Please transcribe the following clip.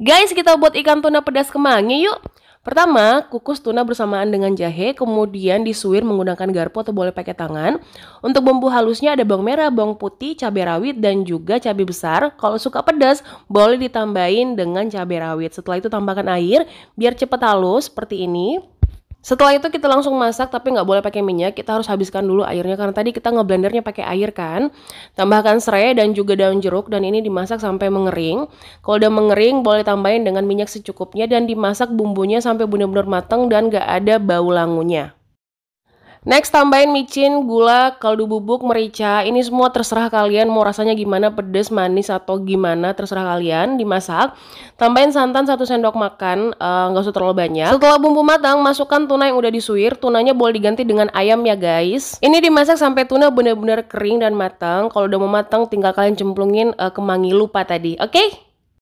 Guys, kita buat ikan tuna pedas kemangi yuk. Pertama, kukus tuna bersamaan dengan jahe, kemudian disuir menggunakan garpu atau boleh pakai tangan. Untuk bumbu halusnya ada bawang merah, bawang putih, cabai rawit, dan juga cabai besar. Kalau suka pedas, boleh ditambahin dengan cabai rawit. Setelah itu tambahkan air, biar cepat halus seperti ini. Setelah itu kita langsung masak tapi nggak boleh pakai minyak, kita harus habiskan dulu airnya karena tadi kita ngeblendernya pakai air kan. Tambahkan serai dan juga daun jeruk dan ini dimasak sampai mengering. Kalau udah mengering boleh tambahin dengan minyak secukupnya dan dimasak bumbunya sampai benar-benar matang dan nggak ada bau langunya. Next tambahin micin, gula, kaldu bubuk, merica. Ini semua terserah kalian mau rasanya gimana, pedes, manis atau gimana terserah kalian dimasak. Tambahin santan satu sendok makan, eh, nggak uh, usah terlalu banyak. Setelah bumbu matang, masukkan tuna yang udah disuir. Tunanya boleh diganti dengan ayam ya guys. Ini dimasak sampai tuna benar-benar kering dan matang. Kalau udah mau matang tinggal kalian cemplungin uh, ke lupa tadi. Oke? Okay?